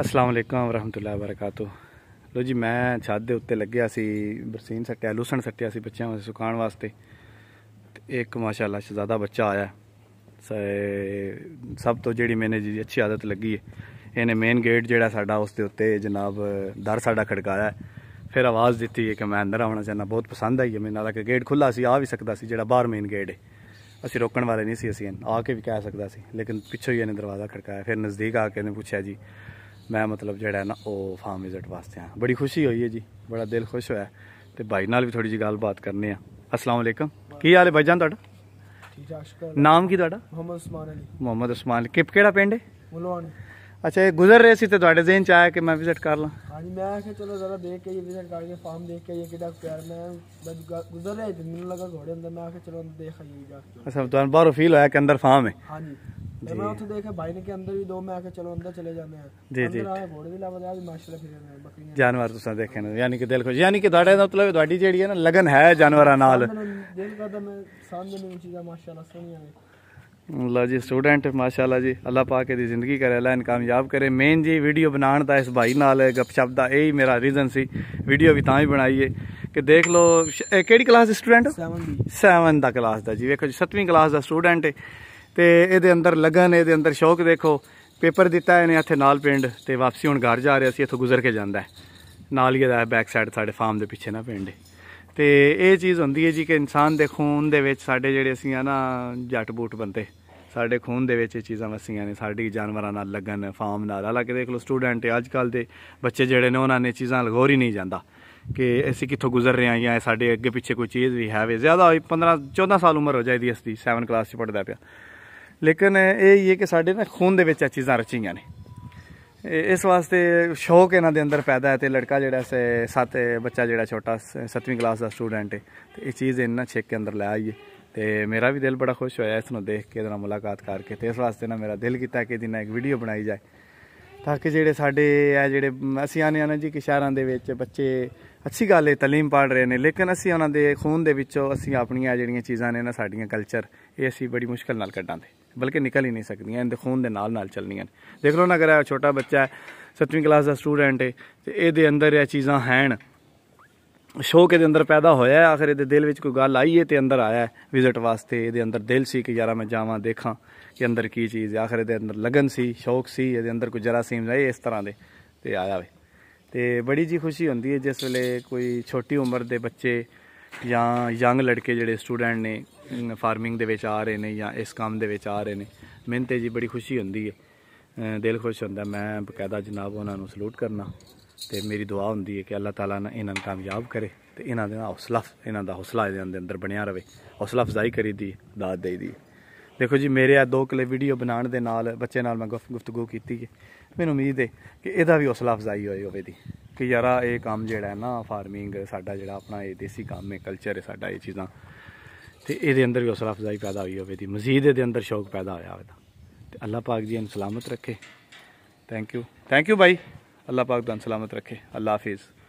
ਅਸਲਾਮ ਅਲੈਕਮ ਰਹਿਮਤੁਲਾਹ ਬਰਕਾਤੋ ਲੋ ਜੀ ਮੈਂ ਛੱਤ ਦੇ ਉੱਤੇ ਲੱਗਿਆ ਸੀ ਬਰਸੀਨ ਸੱਟਿਆ ਲੂਸਣ ਸੱਟਿਆ ਸੀ ਬੱਚਿਆਂ ਵਾਸਤੇ ਸੁਕਾਉਣ ਵਾਸਤੇ ਇੱਕ ਮਾਸ਼ਾਅੱਲਾ ਸ਼ਹਜ਼ਾਦਾ ਬੱਚਾ ਆਇਆ ਸਭ ਤੋਂ ਜਿਹੜੀ ਮੈਨੇ ਜੀ ਅੱਛੀ ਆਦਤ ਲੱਗੀ ਹੈ ਇਹਨੇ ਮੇਨ ਗੇਟ ਜਿਹੜਾ ਸਾਡਾ ਉਸ ਦੇ ਉੱਤੇ ਜਨਾਬ ਦਰ ਸਾਡਾ ਖੜਕਾਇਆ ਫਿਰ ਆਵਾਜ਼ ਦਿੱਤੀ ਕਿ ਮੈਂ ਅੰਦਰ ਆਉਣਾ ਚਾਹਨਾ ਬਹੁਤ ਪਸੰਦ ਆਈ ਮੈਨੂੰ ਨਾਲ ਕਿ ਗੇਟ ਖੁੱਲਾ ਸੀ ਆ ਵੀ ਸਕਦਾ ਸੀ ਜਿਹੜਾ ਬਾਹਰ ਮੇਨ ਗੇਟ ਹੈ ਅਸੀਂ ਰੋਕਣ ਵਾਲੇ ਨਹੀਂ ਸੀ ਅਸੀਂ ਆ ਕੇ ਵੀ ਕਹਿ ਸਕਦਾ ਸੀ ਲੇਕਿਨ ਪਿੱਛੋਂ ਹੀ ਇਹਨੇ ਦਰਵਾਜ਼ਾ ਖੜਕਾਇਆ ਫਿਰ ਨਜ਼ਦੀਕ ਆ ਕੇ ਇਹਨੇ ਪੁੱਛਿਆ ਜੀ ਮੈਂ ਮਤਲਬ ਜਿਹੜਾ ਨਾ ਉਹ ਫਾਰਮ ਵਿਜ਼ਿਟ ਵਾਸਤੇ ਆ ਬੜੀ ਖੁਸ਼ੀ ਹੋਈ ਹੈ ਜੀ ਬੜਾ ਦਿਲ ਖੁਸ਼ ਹੋਇਆ ਤੇ ਭਾਈ ਨਾਲ ਵੀ ਥੋੜੀ ਜੀ ਗੱਲਬਾਤ ਕਰਨੀ ਆ ਅਸਲਾਮ ਅਲੈਕਮ ਕੀ ਹਾਲ ਹੈ ਭਾਈਜਾਨ ਤੁਹਾਡਾ ਠੀਕ ਆ ਸ਼ੁਕਰ ਨਾਮ ਕੀ ਤੁਹਾਡਾ ਮੁਹੰਮਦ ਉਸਮਾਨ ਅਲੀ ਮੁਹੰਮਦ ਉਸਮਾਨ ਕਿਪ ਕਿਹੜਾ ਪਿੰਡ ਹੈ ਮੁਲਵਾਨ ਅੱਛਾ ਇਹ ਗੁਜ਼ਰ ਰਹੇ ਸੀ ਤੇ ਤੁਹਾਡੇ ਜ਼ਿਹਨ ਚ ਆਇਆ ਕਿ ਮੈਂ ਵਿਜ਼ਿਟ ਕਰ ਲਾਂ ਹਾਂਜੀ ਮੈਂ ਕਿ ਚਲੋ ਜ਼ਰਾ ਦੇਖ ਕੇ ਇਹ ਵਿਜ਼ਿਟ ਕਰ ਕੇ ਫਾਰਮ ਦੇਖ ਕੇ ਇਹ ਕਿਹੜਾ ਪਿਆਰ ਮੈਂ ਗੁਜ਼ਰ ਰਹੇ ਸੀ ਮੈਨੂੰ ਲੱਗਾ ਘੋੜੇ ਅੰਦਰ ਮੈਂ ਆਖਿਆ ਚਲੋ ਦੇਖ ਆਈਏ ਜਾ ਕੇ ਅੱਛਾ ਤੁਹਾਨੂੰ ਬਾਹਰੋਂ ਫੀਲ ਹੋਇਆ ਕਿ ਅੰਦਰ ਫਾਰਮ ਹੈ ਹਾਂਜੀ जब मैं तो देखा भाई ने के अंदर भी दो में आके चलो अंदर चले जाने हैं जी जी घोड़े भी लावा जाए माशाल्लाह फिर बकरियां जानवर ਤੁਸੀਂ ਦੇਖੇ ਨੇ ਯਾਨੀ ਕਿ ਦਿਲ ਖੁਸ਼ ਯਾਨੀ ਕਿ ਤੁਹਾਡੇ ਦਾ ਮਤਲਬ ਤੁਹਾਡੀ ਜਿਹੜੀ ਹੈ ਨਾ ਲਗਨ ਹੈ ਜਾਨਵਰਾਂ ਨਾਲ ਦਿਲ ਕਰਦਾ ਮੈਂ ਸਾਹਮਣੇ ਨੂੰ ਚੀਜ਼ਾਂ ਮਾਸ਼ਾਅੱਲਾ ਸੋਹਣੀਆਂ ਨੇ ਅੱਲਾ ਜੀ ਸਟੂਡੈਂਟ ਮਾਸ਼ਾਅੱਲਾ ਜੀ ਅੱਲਾ ਪਾਕ ਦੀ ਜ਼ਿੰਦਗੀ ਕਰੇ ਅੱਲਾ ਇਹਨਾਂ ਕਾਮਯਾਬ ਕਰੇ ਮੇਨ ਜੀ ਵੀਡੀਓ ਬਣਾਉਣ ਦਾ ਇਸ ਭਾਈ ਨਾਲ ਗੱਪਸ਼ਪ ਦਾ ਇਹ ਹੀ ਮੇਰਾ ਰੀਜ਼ਨ ਸੀ ਵੀਡੀਓ ਵੀ ਤਾਂ ਹੀ ਬਣਾਈ ਏ ਕਿ ਦੇਖ ਲਓ ਕਿਹੜੀ ਕਲਾਸ ਦਾ ਸਟੂਡੈਂਟ 7 ਦੀ 7 ਦਾ ਕਲਾਸ ਦਾ ਜੀ ਵੇਖੋ ਜੀ 7ਵੀਂ ਕਲਾਸ ਦਾ ਸਟੂਡੈਂਟ ਹੈ ਤੇ ਇਹਦੇ ਅੰਦਰ ਲਗਨ ਇਹਦੇ ਅੰਦਰ ਸ਼ੌਕ ਦੇਖੋ ਪੇਪਰ ਦਿੱਤਾ ਇਹਨੇ ਇੱਥੇ ਨਾਲ ਪਿੰਡ ਤੇ ਵਾਪਸੀ ਹੁਣ ਘਰ ਜਾ ਰਿਹਾ ਸੀ ਇੱਥੋਂ ਗੁਜ਼ਰ ਕੇ ਜਾਂਦਾ ਨਾਲ ਹੀ ਇਹਦਾ ਬੈਕ ਸਾਈਡ ਸਾਡੇ ਫਾਰਮ ਦੇ ਪਿੱਛੇ ਨਾ ਪਿੰਡ ਤੇ ਇਹ ਚੀਜ਼ ਹੁੰਦੀ ਹੈ ਜੀ ਕਿ ਇਨਸਾਨ ਦੇ ਖੂਨ ਦੇ ਵਿੱਚ ਸਾਡੇ ਜਿਹੜੇ ਅਸੀਂ ਆ ਨਾ ਜੱਟ ਬੂਟ ਬੰਦੇ ਸਾਡੇ ਖੂਨ ਦੇ ਵਿੱਚ ਇਹ ਚੀਜ਼ਾਂ ਵਸੀਆਂ ਨੇ ਸਾਡੀ ਜਾਨਵਰਾਂ ਨਾਲ ਲੱਗਣ ਫਾਰਮ ਨਾਲ ਹਾਲਾਂਕਿ ਦੇਖ ਲਓ ਸਟੂਡੈਂਟ ਅੱਜ ਕੱਲ ਦੇ ਬੱਚੇ ਜਿਹੜੇ ਨੇ ਉਹਨਾਂ ਨੇ ਚੀਜ਼ਾਂ ਲਗੋਰ ਹੀ ਨਹੀਂ ਜਾਂਦਾ ਕਿ ਅਸੀਂ ਕਿੱਥੋਂ ਗੁਜ਼ਰ ਰਹੇ ਆ ਜਾਂ ਸਾਡੇ ਅੱਗੇ ਪਿੱਛੇ ਕੋਈ ਚੀਜ਼ ਵੀ ਹੈ ਵੇ ਜ਼ਿਆਦਾ 15 14 ਸਾਲ ਉਮਰ ਹੋ ਜਾਈਦੀ ਇਸ ਦੀ 7 ਕਲਾਸ 'ਚ ਪੜਦਾ ਪਿਆ ਲੇਕਿਨ ਇਹ ਹੀ ਹੈ ਕਿ ਸਾਡੇ ਨਾ ਖੂਨ ਦੇ ਵਿੱਚ ਆ ਚੀਜ਼ਾਂ ਰਚੀਆਂ ਨੇ ਇਸ ਵਾਸਤੇ ਸ਼ੌਕ ਇਹਨਾਂ ਦੇ ਅੰਦਰ ਪੈਦਾ ਹੈ ਤੇ ਲੜਕਾ ਜਿਹੜਾ ਸੇ ਸੱਤ ਬੱਚਾ ਜਿਹੜਾ ਛੋਟਾ 7ਵੀਂ ਕਲਾਸ ਦਾ ਸਟੂਡੈਂਟ ਹੈ ਤੇ ਇਹ ਚੀਜ਼ ਇਹਨਾਂ ਛੇਕ ਦੇ ਅੰਦਰ ਲੈ ਆਈ ਹੈ ਤੇ ਮੇਰਾ ਵੀ ਦਿਲ ਬੜਾ ਖੁਸ਼ ਹੋਇਆ ਇਸ ਨੂੰ ਦੇਖ ਕੇ ਇਹਨਾਂ ਮੁਲਾਕਾਤ ਕਰਕੇ ਤੇ ਇਸ ਵਾਸਤੇ ਨਾ ਮੇਰਾ ਦਿਲ ਕੀਤਾ ਕਿ ਦਿਨਾਂ ਇੱਕ ਵੀਡੀਓ ਬਣਾਈ ਜਾਏ ਤਾਂ ਕਿ ਜਿਹੜੇ ਸਾਡੇ ਆ ਜਿਹੜੇ ਅਸੀਂ ਆਨੇ ਆਨੇ ਜੀ ਕਿ ਸ਼ਹਿਰਾਂ ਦੇ ਵਿੱਚ ਬੱਚੇ ਅੱਛੀ ਗੱਲ ਹੈ تعلیم ਪੜ ਰਹੇ ਨੇ ਲੇਕਿਨ ਅਸੀਂ ਉਹਨਾਂ ਦੇ ਖੂਨ ਦੇ ਵਿੱਚੋਂ ਅਸੀਂ ਆਪਣੀਆਂ ਜਿਹੜੀਆਂ ਚੀਜ਼ਾਂ ਨੇ ਨਾ ਸਾਡੀਆਂ ਕਲਚਰ ਇਹ ਅਸੀਂ ਬੜੀ ਮੁਸ਼ਕਲ ਨਾਲ ਕੱਢਾਂਦੇ ਬਲਕਿ ਨਿਕਲ ਹੀ ਨਹੀਂ ਸਕਦੀਆਂ ਇਹਦੇ ਖੂਨ ਦੇ ਨਾਲ ਨਾਲ ਚੱਲਣੀਆਂ ਦੇਖ ਲਓ ਨਾ ਅਗਰ ਇਹ ਛੋਟਾ ਬੱਚਾ ਹੈ 7ਵੀਂ ਕਲਾਸ ਦਾ ਸਟੂਡੈਂਟ ਹੈ ਤੇ ਇਹਦੇ ਅੰਦਰ ਇਹ ਚੀਜ਼ਾਂ ਹਨ ਸ਼ੋਕ ਇਹਦੇ ਅੰਦਰ ਪੈਦਾ ਹੋਇਆ ਆਖਰ ਇਹਦੇ ਦਿਲ ਵਿੱਚ ਕੋਈ ਗੱਲ ਆਈ ਹੈ ਤੇ ਅੰਦਰ ਆਇਆ ਵਿਜ਼ਿਟ ਵਾਸਤੇ ਇਹਦੇ ਅੰਦਰ ਦਿਲ ਸੀ ਕਿ ਯਾਰਾ ਮੈਂ ਜਾਵਾਂ ਦੇਖਾਂ ਕਿ ਅੰਦਰ ਕੀ ਚੀਜ਼ ਹੈ ਆਖਰ ਇਹਦੇ ਅੰਦਰ ਲਗਨ ਸੀ ਸ਼ੌਕ ਸੀ ਇਹਦੇ ਅੰਦਰ ਕੋਈ ਸੀਮ ਨਹੀਂ ਇਸ ਤਰ੍ਹਾਂ ਦੇ ਤੇ ਆਇਆ ਵੇ ਤੇ ਬੜੀ ਜੀ ਖੁਸ਼ੀ ਹੁੰਦੀ ਹੈ ਜਿਸ ਵੇਲੇ ਕੋਈ ਛੋਟੀ ਉਮਰ ਦੇ ਬੱਚੇ ਜਾਂ ਯੰਗ ਲੜਕੇ ਜਿਹੜੇ ਸਟੂਡੈਂਟ ਨੇ ਫਾਰਮਿੰਗ ਦੇ ਵਿੱਚ ਆ ਰਹੇ ਨੇ ਜਾਂ ਇਸ ਕੰਮ ਦੇ ਵਿੱਚ ਆ ਰਹੇ ਨੇ ਤੇ ਜੀ ਬੜੀ ਖੁਸ਼ੀ ਹੁੰਦੀ ਹੈ ਦਿਲ ਖੁਸ਼ ਹੁੰਦਾ ਮੈਂ ਬਕਾਇਦਾ ਜਨਾਬ ਉਹਨਾਂ ਨੂੰ ਸਲੂਟ ਕਰਨਾ ਤੇ ਮੇਰੀ ਦੁਆ ਹੁੰਦੀ ਹੈ ਕਿ ਅੱਲਾਹ ਤਾਲਾ ਨਾ ਇਹਨਾਂ ਨੂੰ ਕਾਮਯਾਬ ਕਰੇ ਤੇ ਇਹਨਾਂ ਦਾ ਹੌਸਲਾ ਇਹਨਾਂ ਦਾ ਹੌਸਲਾ ਇਹਨਾਂ ਦੇ ਅੰਦਰ ਬਣਿਆ ਰਵੇ ਹੌਸਲਾ ਫਜ਼ਾਈ ਕਰੀ ਦੀ ਦਾਤ ਦੇ ਦੀ ਦੇਖੋ ਜੀ ਮੇਰੇ ਆ ਦੋ ਕਿਲੇ ਵੀਡੀਓ ਬਣਾਉਣ ਦੇ ਨਾਲ ਬੱਚੇ ਨਾਲ ਮੈਂ ਗੁਫ਼ਤਗੂ ਕੀਤੀ ਹੈ ਮੈਨੂੰ ਉਮੀਦ ਹੈ ਕਿ ਇਹਦਾ ਵੀ ਹੌਸਲਾ ਫਜ਼ਾਈ ਹੋਏ ਹੋਵੇ ਦੀ ਕਿ ਯਾਰਾ ਇਹ ਕੰਮ ਜਿਹੜਾ ਹੈ ਨਾ ਫਾਰਮਿੰਗ ਸਾਡਾ ਜਿਹੜਾ ਆਪਣਾ ਇਹ ਦੇਸੀ ਕੰਮ ਹੈ ਕਲਚਰ ਹੈ ਸਾਡਾ ਇਹ ਚੀਜ਼ਾਂ ਤੇ ਇਹਦੇ ਅੰਦਰ ਵੀ ਹੌਸਲਾ ਅਫਜ਼ਾਈ ਪੈਦਾ ਹੋਈ ਹੋਵੇ ਦੀ ਮਜ਼ੀਦ ਇਹਦੇ ਅੰਦਰ ਸ਼ੌਕ ਪੈਦਾ ਹੋਇਆ ਹੋਵੇ ਤੇ ਅੱਲਾਹ ਪਾਕ ਜੀ ਇਹਨੂੰ ਸਲਾਮਤ ਰੱਖੇ ਥੈਂਕ ਯੂ ਥੈਂਕ ਯੂ ਭਾਈ ਅੱਲਾਹ ਪਾਕ ਤੁਹਾਨੂੰ ਸਲਾਮਤ ਰੱਖੇ ਅੱਲਾਹ ਹਾਫਿਜ਼